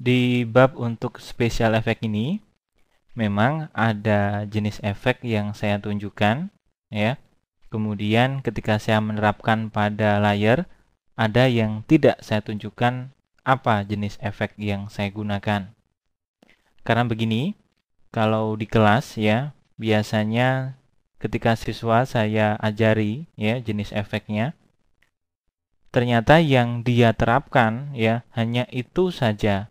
Di bab untuk special effect ini, memang ada jenis efek yang saya tunjukkan, ya. Kemudian ketika saya menerapkan pada layer, ada yang tidak saya tunjukkan apa jenis efek yang saya gunakan. Karena begini, kalau di kelas ya, biasanya ketika siswa saya ajari ya jenis efeknya ternyata yang dia terapkan ya hanya itu saja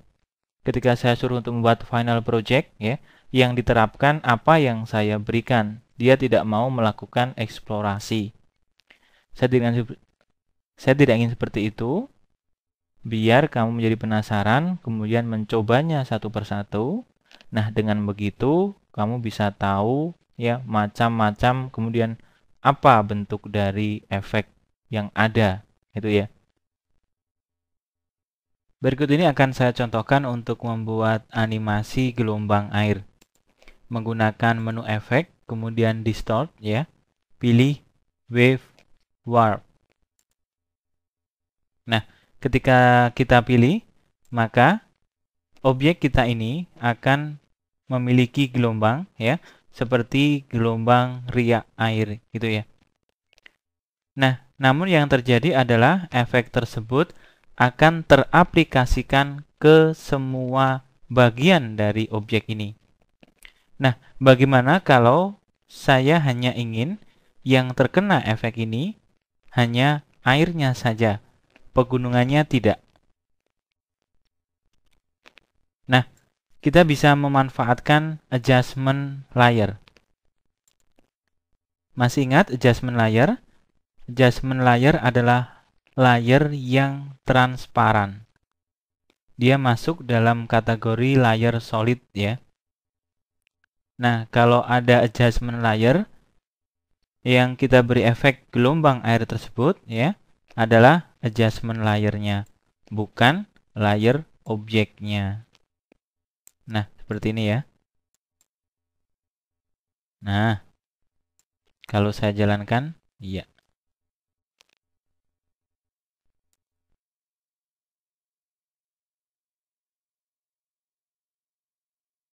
ketika saya suruh untuk membuat final project ya yang diterapkan apa yang saya berikan dia tidak mau melakukan eksplorasi saya tidak saya tidak ingin seperti itu biar kamu menjadi penasaran kemudian mencobanya satu persatu nah dengan begitu kamu bisa tahu ya macam-macam kemudian apa bentuk dari efek yang ada itu ya Berikut ini akan saya contohkan untuk membuat animasi gelombang air. Menggunakan menu efek, kemudian distort ya. Pilih wave warp. Nah, ketika kita pilih, maka objek kita ini akan memiliki gelombang ya, seperti gelombang riak air gitu ya. Nah, namun yang terjadi adalah efek tersebut akan teraplikasikan ke semua bagian dari objek ini. Nah, bagaimana kalau saya hanya ingin yang terkena efek ini hanya airnya saja, pegunungannya tidak? Nah, kita bisa memanfaatkan adjustment layer. Masih ingat adjustment layer? Adjustment layer adalah layer yang transparan. Dia masuk dalam kategori layer solid ya. Nah, kalau ada adjustment layer yang kita beri efek gelombang air tersebut ya adalah adjustment layernya, bukan layer objeknya. Nah, seperti ini ya. Nah, kalau saya jalankan, iya.